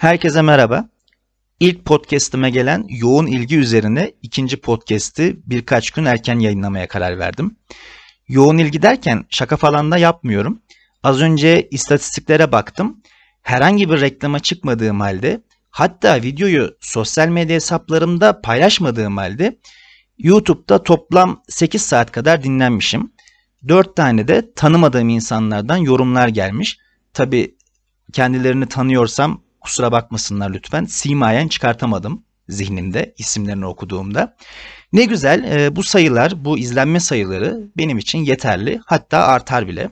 Herkese merhaba. İlk podcast'ime gelen yoğun ilgi üzerine ikinci podcast'i birkaç gün erken yayınlamaya karar verdim. Yoğun ilgi derken şaka falan da yapmıyorum. Az önce istatistiklere baktım. Herhangi bir reklama çıkmadığım halde hatta videoyu sosyal medya hesaplarımda paylaşmadığım halde YouTube'da toplam 8 saat kadar dinlenmişim. 4 tane de tanımadığım insanlardan yorumlar gelmiş. Tabi kendilerini tanıyorsam Kusura bakmasınlar lütfen. Simayen çıkartamadım zihnimde isimlerini okuduğumda. Ne güzel e, bu sayılar, bu izlenme sayıları benim için yeterli hatta artar bile.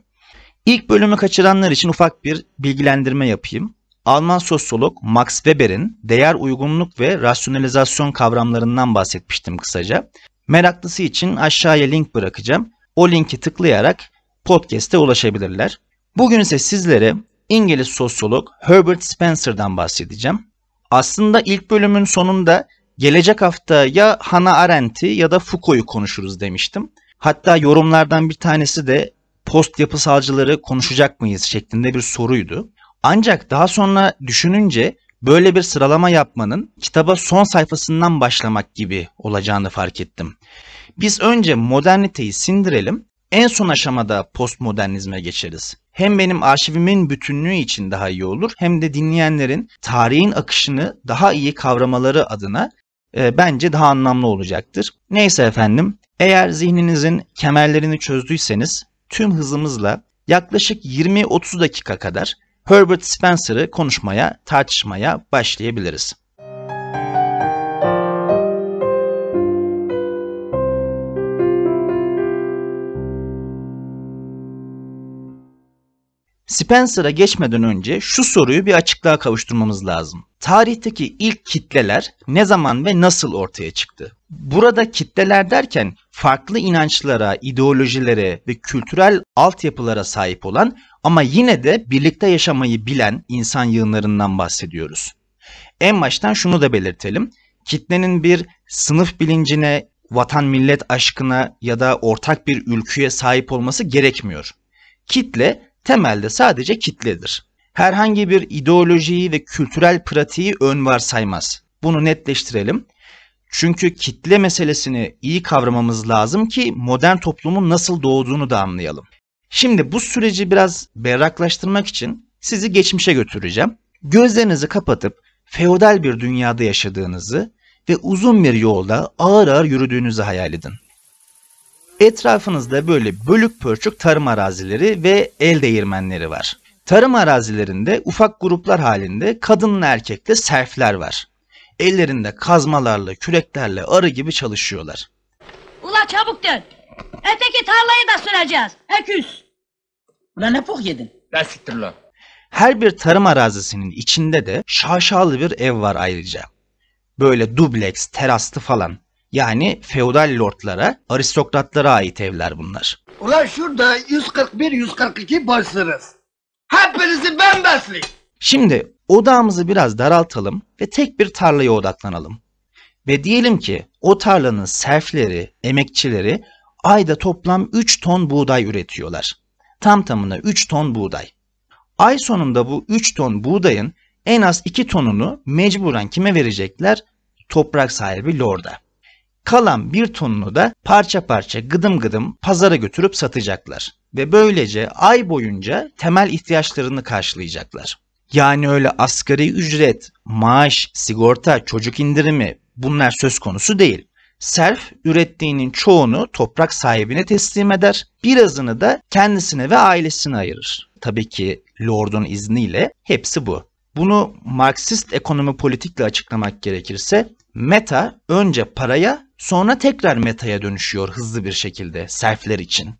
İlk bölümü kaçıranlar için ufak bir bilgilendirme yapayım. Alman sosyolog Max Weber'in değer uygunluk ve rasyonalizasyon kavramlarından bahsetmiştim kısaca. Meraklısı için aşağıya link bırakacağım. O linki tıklayarak podcast'e ulaşabilirler. Bugün ise sizlere İngiliz sosyolog Herbert Spencer'dan bahsedeceğim. Aslında ilk bölümün sonunda gelecek hafta ya Hannah Arendt'i ya da Foucault'u konuşuruz demiştim. Hatta yorumlardan bir tanesi de post yapısalcıları konuşacak mıyız şeklinde bir soruydu. Ancak daha sonra düşününce böyle bir sıralama yapmanın kitaba son sayfasından başlamak gibi olacağını fark ettim. Biz önce moderniteyi sindirelim, en son aşamada postmodernizme geçeriz hem benim arşivimin bütünlüğü için daha iyi olur hem de dinleyenlerin tarihin akışını daha iyi kavramaları adına e, bence daha anlamlı olacaktır. Neyse efendim, eğer zihninizin kemerlerini çözdüyseniz tüm hızımızla yaklaşık 20-30 dakika kadar Herbert Spencer'ı konuşmaya, tartışmaya başlayabiliriz. Spencer'a geçmeden önce şu soruyu bir açıklığa kavuşturmamız lazım. Tarihteki ilk kitleler ne zaman ve nasıl ortaya çıktı? Burada kitleler derken farklı inançlara, ideolojilere ve kültürel altyapılara sahip olan ama yine de birlikte yaşamayı bilen insan yığınlarından bahsediyoruz. En baştan şunu da belirtelim. Kitlenin bir sınıf bilincine, vatan millet aşkına ya da ortak bir ülküye sahip olması gerekmiyor. Kitle temelde sadece kitledir. Herhangi bir ideolojiyi ve kültürel pratiği ön varsaymaz. Bunu netleştirelim. Çünkü kitle meselesini iyi kavramamız lazım ki modern toplumun nasıl doğduğunu da anlayalım. Şimdi bu süreci biraz berraklaştırmak için sizi geçmişe götüreceğim. Gözlerinizi kapatıp feodal bir dünyada yaşadığınızı ve uzun bir yolda ağır ağır yürüdüğünüzü hayal edin. Etrafınızda böyle bölük pörçük tarım arazileri ve el değirmenleri var. Tarım arazilerinde ufak gruplar halinde kadınla erkekle serfler var. Ellerinde kazmalarla, küreklerle arı gibi çalışıyorlar. Ula çabuk dön. Öteki tarlayı da süreceğiz. Öküz. Ula ne pok yedin? Lan siktir lan. Her bir tarım arazisinin içinde de şaşalı bir ev var ayrıca. Böyle dubleks, teraslı falan. Yani feodal lordlara, aristokratlara ait evler bunlar. Ulan şurada 141-142 başsınız. Hepinizi ben besleyeyim. Şimdi odağımızı biraz daraltalım ve tek bir tarlaya odaklanalım. Ve diyelim ki o tarlanın serfleri, emekçileri ayda toplam 3 ton buğday üretiyorlar. Tam tamına 3 ton buğday. Ay sonunda bu 3 ton buğdayın en az 2 tonunu mecburen kime verecekler? Toprak sahibi lorda. Kalan bir tonunu da parça parça gıdım gıdım pazara götürüp satacaklar. Ve böylece ay boyunca temel ihtiyaçlarını karşılayacaklar. Yani öyle asgari ücret, maaş, sigorta, çocuk indirimi bunlar söz konusu değil. Serf ürettiğinin çoğunu toprak sahibine teslim eder, birazını da kendisine ve ailesine ayırır. Tabii ki Lord'un izniyle hepsi bu. Bunu Marksist ekonomi politikle açıklamak gerekirse meta önce paraya Sonra tekrar metaya dönüşüyor hızlı bir şekilde serfler için.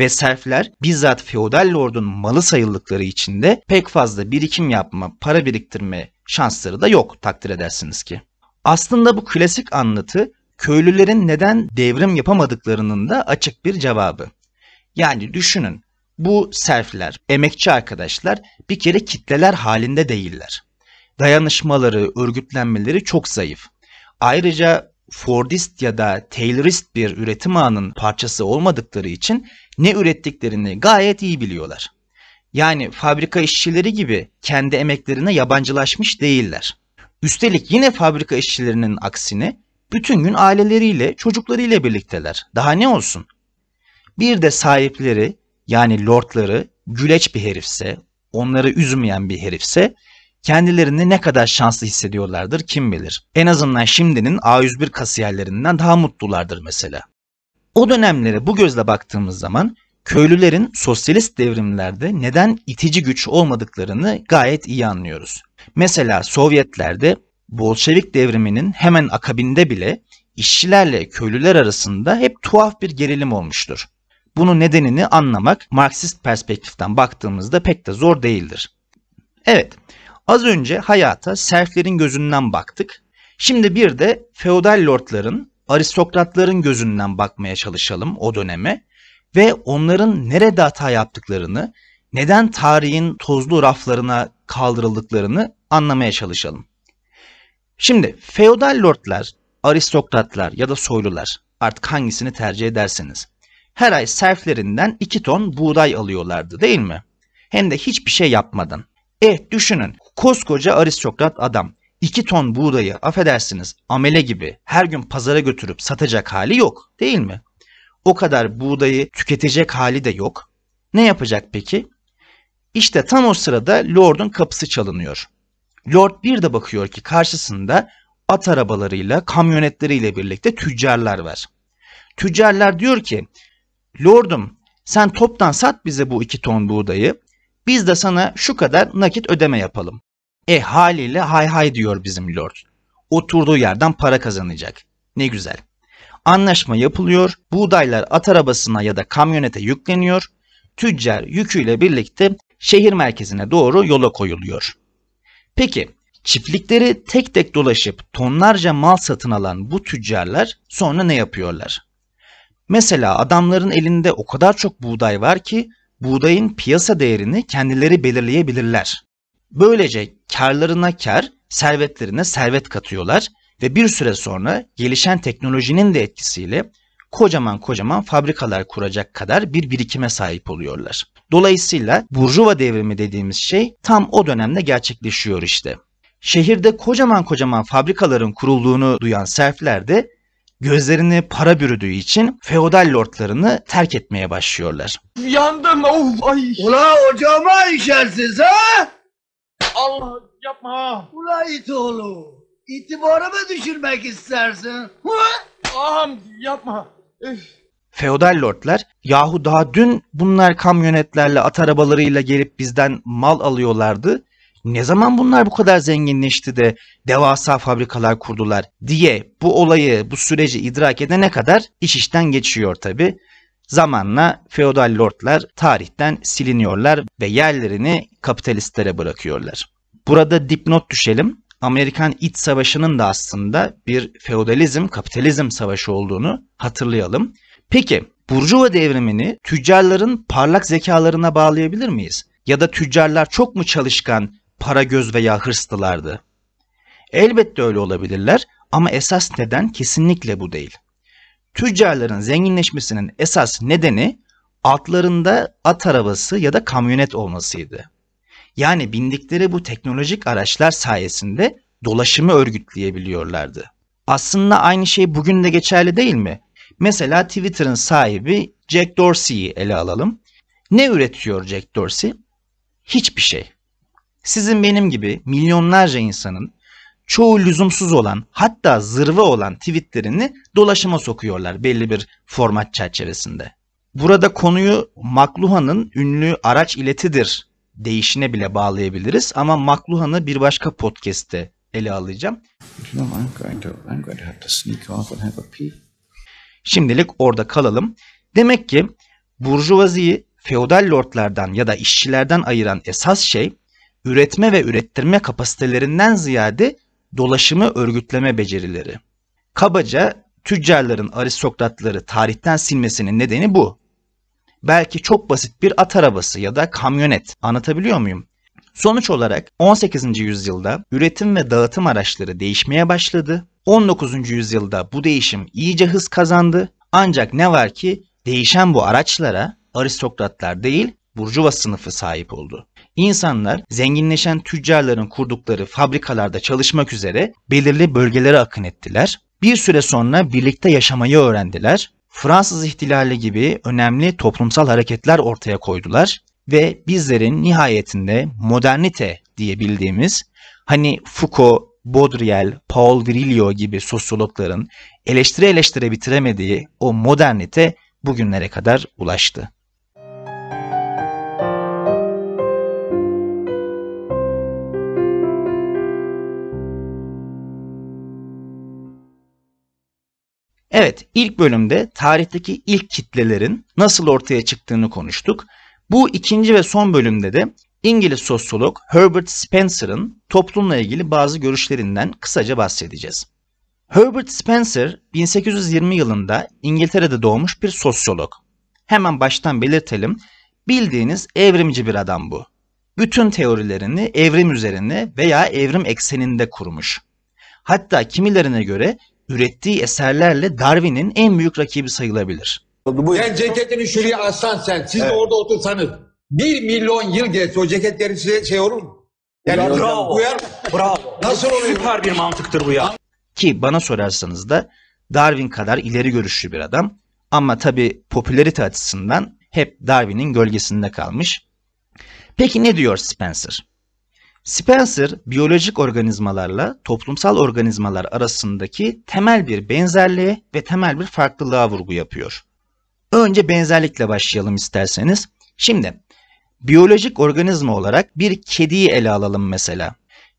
Ve serfler bizzat feodal lordun malı sayıldıkları için de pek fazla birikim yapma, para biriktirme şansları da yok takdir edersiniz ki. Aslında bu klasik anlatı köylülerin neden devrim yapamadıklarının da açık bir cevabı. Yani düşünün bu serfler, emekçi arkadaşlar bir kere kitleler halinde değiller. Dayanışmaları, örgütlenmeleri çok zayıf. Ayrıca Fordist ya da Taylorist bir üretim ağının parçası olmadıkları için ne ürettiklerini gayet iyi biliyorlar. Yani fabrika işçileri gibi kendi emeklerine yabancılaşmış değiller. Üstelik yine fabrika işçilerinin aksine bütün gün aileleriyle, çocuklarıyla birlikteler. Daha ne olsun? Bir de sahipleri yani lordları güleç bir herifse, onları üzmeyen bir herifse Kendilerini ne kadar şanslı hissediyorlardır kim bilir. En azından şimdinin A101 kasiyerlerinden daha mutlulardır mesela. O dönemlere bu gözle baktığımız zaman köylülerin sosyalist devrimlerde neden itici güç olmadıklarını gayet iyi anlıyoruz. Mesela Sovyetlerde Bolşevik devriminin hemen akabinde bile işçilerle köylüler arasında hep tuhaf bir gerilim olmuştur. Bunun nedenini anlamak Marksist perspektiften baktığımızda pek de zor değildir. Evet, Az önce hayata serflerin gözünden baktık. Şimdi bir de feodal lordların, aristokratların gözünden bakmaya çalışalım o döneme ve onların nerede hata yaptıklarını, neden tarihin tozlu raflarına kaldırıldıklarını anlamaya çalışalım. Şimdi feodal lordlar, aristokratlar ya da soylular artık hangisini tercih ederseniz her ay serflerinden 2 ton buğday alıyorlardı değil mi? Hem de hiçbir şey yapmadan. E düşünün Koskoca aristokrat adam 2 ton buğdayı affedersiniz amele gibi her gün pazara götürüp satacak hali yok değil mi? O kadar buğdayı tüketecek hali de yok. Ne yapacak peki? İşte tam o sırada Lord'un kapısı çalınıyor. Lord bir de bakıyor ki karşısında at arabalarıyla, kamyonetleriyle birlikte tüccarlar var. Tüccarlar diyor ki, Lord'um sen toptan sat bize bu iki ton buğdayı, biz de sana şu kadar nakit ödeme yapalım. E haliyle hay hay diyor bizim lord. Oturduğu yerden para kazanacak. Ne güzel. Anlaşma yapılıyor, buğdaylar at arabasına ya da kamyonete yükleniyor, tüccar yüküyle birlikte şehir merkezine doğru yola koyuluyor. Peki, çiftlikleri tek tek dolaşıp tonlarca mal satın alan bu tüccarlar sonra ne yapıyorlar? Mesela adamların elinde o kadar çok buğday var ki buğdayın piyasa değerini kendileri belirleyebilirler. Böylece karlarına kar, servetlerine servet katıyorlar ve bir süre sonra gelişen teknolojinin de etkisiyle kocaman kocaman fabrikalar kuracak kadar bir birikime sahip oluyorlar. Dolayısıyla burjuva devrimi dediğimiz şey tam o dönemde gerçekleşiyor işte. Şehirde kocaman kocaman fabrikaların kurulduğunu duyan serfler de gözlerini para bürüdüğü için feodal lordlarını terk etmeye başlıyorlar. Yandım of oh, ay. Ula ocağıma işersiz ha? Allah yapma. Ula it oğlu. İtibarımı düşürmek istersin. Ağam yapma. Üf. Feodal lordlar yahu daha dün bunlar kamyonetlerle at arabalarıyla gelip bizden mal alıyorlardı ne zaman bunlar bu kadar zenginleşti de devasa fabrikalar kurdular diye bu olayı, bu süreci idrak edene kadar iş işten geçiyor tabi. Zamanla feodal lordlar tarihten siliniyorlar ve yerlerini kapitalistlere bırakıyorlar. Burada dipnot düşelim. Amerikan İç Savaşı'nın da aslında bir feodalizm, kapitalizm savaşı olduğunu hatırlayalım. Peki Burjuva devrimini tüccarların parlak zekalarına bağlayabilir miyiz? Ya da tüccarlar çok mu çalışkan, para göz veya hırslılardı. Elbette öyle olabilirler ama esas neden kesinlikle bu değil. Tüccarların zenginleşmesinin esas nedeni altlarında at arabası ya da kamyonet olmasıydı. Yani bindikleri bu teknolojik araçlar sayesinde dolaşımı örgütleyebiliyorlardı. Aslında aynı şey bugün de geçerli değil mi? Mesela Twitter'ın sahibi Jack Dorsey'i ele alalım. Ne üretiyor Jack Dorsey? Hiçbir şey. Sizin benim gibi milyonlarca insanın çoğu lüzumsuz olan hatta zırva olan tweetlerini dolaşıma sokuyorlar belli bir format çerçevesinde. Burada konuyu McLuhan'ın ünlü araç iletidir değişine bile bağlayabiliriz ama McLuhan'ı bir başka podcast'te ele alacağım. Şimdilik orada kalalım. Demek ki burjuvaziyi feodal lordlardan ya da işçilerden ayıran esas şey üretme ve ürettirme kapasitelerinden ziyade dolaşımı örgütleme becerileri. Kabaca tüccarların aristokratları tarihten silmesinin nedeni bu. Belki çok basit bir at arabası ya da kamyonet anlatabiliyor muyum? Sonuç olarak 18. yüzyılda üretim ve dağıtım araçları değişmeye başladı. 19. yüzyılda bu değişim iyice hız kazandı. Ancak ne var ki değişen bu araçlara aristokratlar değil burjuva sınıfı sahip oldu. İnsanlar zenginleşen tüccarların kurdukları fabrikalarda çalışmak üzere belirli bölgelere akın ettiler. Bir süre sonra birlikte yaşamayı öğrendiler. Fransız ihtilali gibi önemli toplumsal hareketler ortaya koydular ve bizlerin nihayetinde modernite diye bildiğimiz hani Foucault, Baudrillard, Paul Virilio gibi sosyologların eleştire eleştire bitiremediği o modernite bugünlere kadar ulaştı. Evet, ilk bölümde tarihteki ilk kitlelerin nasıl ortaya çıktığını konuştuk. Bu ikinci ve son bölümde de İngiliz sosyolog Herbert Spencer'ın toplumla ilgili bazı görüşlerinden kısaca bahsedeceğiz. Herbert Spencer 1820 yılında İngiltere'de doğmuş bir sosyolog. Hemen baştan belirtelim, bildiğiniz evrimci bir adam bu. Bütün teorilerini evrim üzerine veya evrim ekseninde kurmuş. Hatta kimilerine göre ürettiği eserlerle Darwin'in en büyük rakibi sayılabilir. Sen ceketini şuraya aslan sen. Siz evet. de orada otursanız. Bir milyon yıl geçse o ceketleri size şey olur mu? Yani bravo. Uyar. Bravo. Nasıl oluyor? Süper bir mantıktır bu ya. Ki bana sorarsanız da Darwin kadar ileri görüşlü bir adam. Ama tabi popülerite açısından hep Darwin'in gölgesinde kalmış. Peki ne diyor Spencer? Spencer biyolojik organizmalarla toplumsal organizmalar arasındaki temel bir benzerliğe ve temel bir farklılığa vurgu yapıyor. Önce benzerlikle başlayalım isterseniz. Şimdi biyolojik organizma olarak bir kediyi ele alalım mesela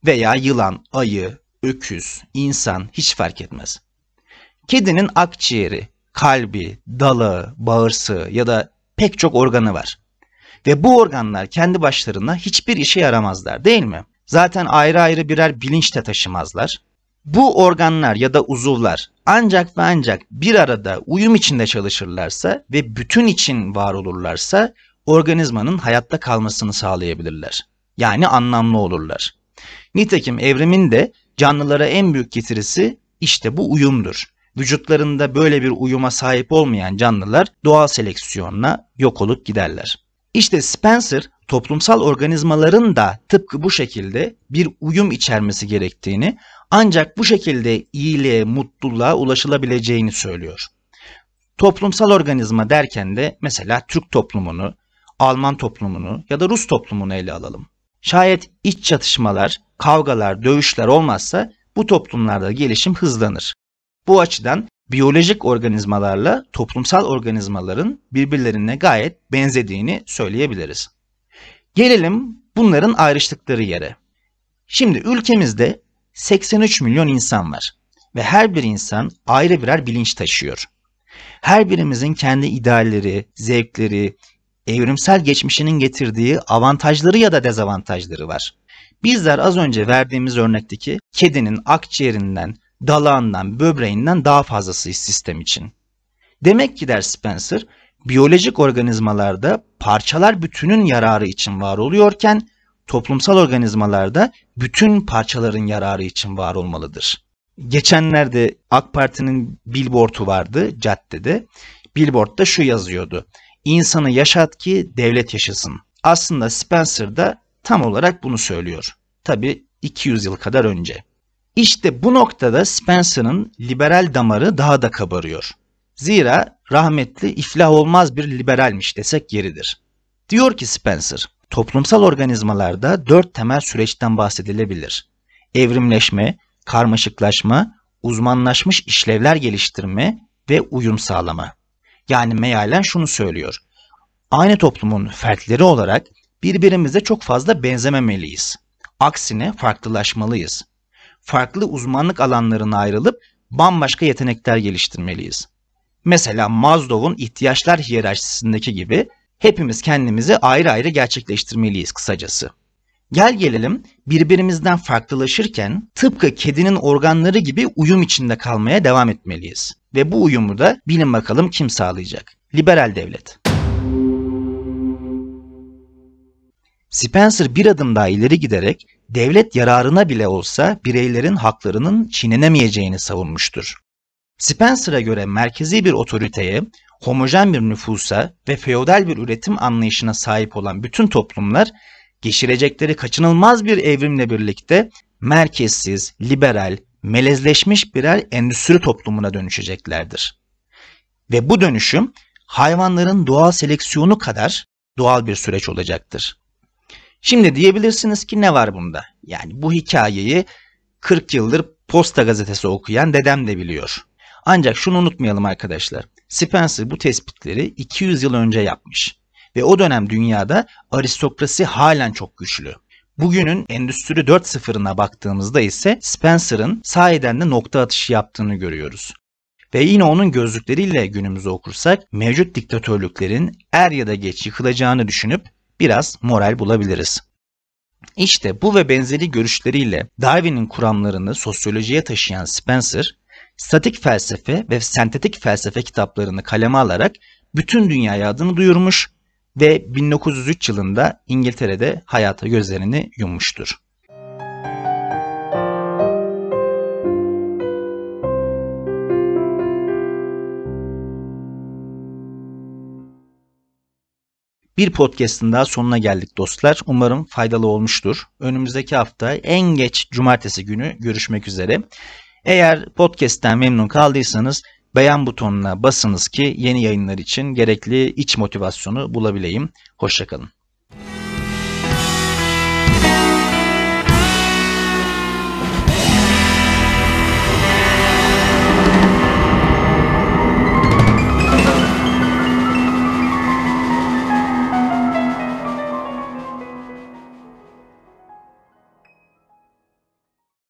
veya yılan, ayı, öküz, insan hiç fark etmez. Kedinin akciğeri, kalbi, dalağı, bağırsağı ya da pek çok organı var. Ve bu organlar kendi başlarına hiçbir işe yaramazlar değil mi? Zaten ayrı ayrı birer bilinç de taşımazlar. Bu organlar ya da uzuvlar ancak ve ancak bir arada uyum içinde çalışırlarsa ve bütün için var olurlarsa organizmanın hayatta kalmasını sağlayabilirler. Yani anlamlı olurlar. Nitekim evrimin de canlılara en büyük getirisi işte bu uyumdur. Vücutlarında böyle bir uyuma sahip olmayan canlılar doğal seleksiyonla yok olup giderler. İşte Spencer toplumsal organizmaların da tıpkı bu şekilde bir uyum içermesi gerektiğini ancak bu şekilde iyiliğe, mutluluğa ulaşılabileceğini söylüyor. Toplumsal organizma derken de mesela Türk toplumunu, Alman toplumunu ya da Rus toplumunu ele alalım. Şayet iç çatışmalar, kavgalar, dövüşler olmazsa bu toplumlarda gelişim hızlanır. Bu açıdan biyolojik organizmalarla toplumsal organizmaların birbirlerine gayet benzediğini söyleyebiliriz. Gelelim bunların ayrıştıkları yere. Şimdi ülkemizde 83 milyon insan var ve her bir insan ayrı birer bilinç taşıyor. Her birimizin kendi idealleri, zevkleri, evrimsel geçmişinin getirdiği avantajları ya da dezavantajları var. Bizler az önce verdiğimiz örnekteki kedinin akciğerinden dalağından, böbreğinden daha fazlası sistem için. Demek ki der Spencer, biyolojik organizmalarda parçalar bütünün yararı için var oluyorken toplumsal organizmalarda bütün parçaların yararı için var olmalıdır. Geçenlerde AK Parti'nin billboard'u vardı caddede. Billboard'da şu yazıyordu. İnsanı yaşat ki devlet yaşasın. Aslında Spencer da tam olarak bunu söylüyor. Tabi 200 yıl kadar önce. İşte bu noktada Spencer'ın liberal damarı daha da kabarıyor. Zira rahmetli iflah olmaz bir liberalmiş desek yeridir. Diyor ki Spencer, toplumsal organizmalarda dört temel süreçten bahsedilebilir. Evrimleşme, karmaşıklaşma, uzmanlaşmış işlevler geliştirme ve uyum sağlama. Yani mealen şunu söylüyor. Aynı toplumun fertleri olarak birbirimize çok fazla benzememeliyiz. Aksine farklılaşmalıyız farklı uzmanlık alanlarına ayrılıp bambaşka yetenekler geliştirmeliyiz. Mesela Maslow'un ihtiyaçlar hiyerarşisindeki gibi hepimiz kendimizi ayrı ayrı gerçekleştirmeliyiz kısacası. Gel gelelim birbirimizden farklılaşırken tıpkı kedinin organları gibi uyum içinde kalmaya devam etmeliyiz. Ve bu uyumu da bilin bakalım kim sağlayacak? Liberal devlet. Spencer bir adım daha ileri giderek devlet yararına bile olsa bireylerin haklarının çiğnenemeyeceğini savunmuştur. Spencer'a göre merkezi bir otoriteye, homojen bir nüfusa ve feodal bir üretim anlayışına sahip olan bütün toplumlar geçirecekleri kaçınılmaz bir evrimle birlikte merkezsiz, liberal, melezleşmiş birer endüstri toplumuna dönüşeceklerdir. Ve bu dönüşüm hayvanların doğal seleksiyonu kadar doğal bir süreç olacaktır. Şimdi diyebilirsiniz ki ne var bunda? Yani bu hikayeyi 40 yıldır Posta gazetesi okuyan dedem de biliyor. Ancak şunu unutmayalım arkadaşlar. Spencer bu tespitleri 200 yıl önce yapmış. Ve o dönem dünyada aristokrasi halen çok güçlü. Bugünün Endüstri 4.0'ına baktığımızda ise Spencer'ın sahiden de nokta atışı yaptığını görüyoruz. Ve yine onun gözlükleriyle günümüzü okursak mevcut diktatörlüklerin er ya da geç yıkılacağını düşünüp biraz moral bulabiliriz. İşte bu ve benzeri görüşleriyle Darwin'in kuramlarını sosyolojiye taşıyan Spencer, statik felsefe ve sentetik felsefe kitaplarını kaleme alarak bütün dünyaya adını duyurmuş ve 1903 yılında İngiltere'de hayata gözlerini yummuştur. Bir podcast'ın daha sonuna geldik dostlar. Umarım faydalı olmuştur. Önümüzdeki hafta en geç cumartesi günü görüşmek üzere. Eğer podcast'ten memnun kaldıysanız beğen butonuna basınız ki yeni yayınlar için gerekli iç motivasyonu bulabileyim. Hoşçakalın.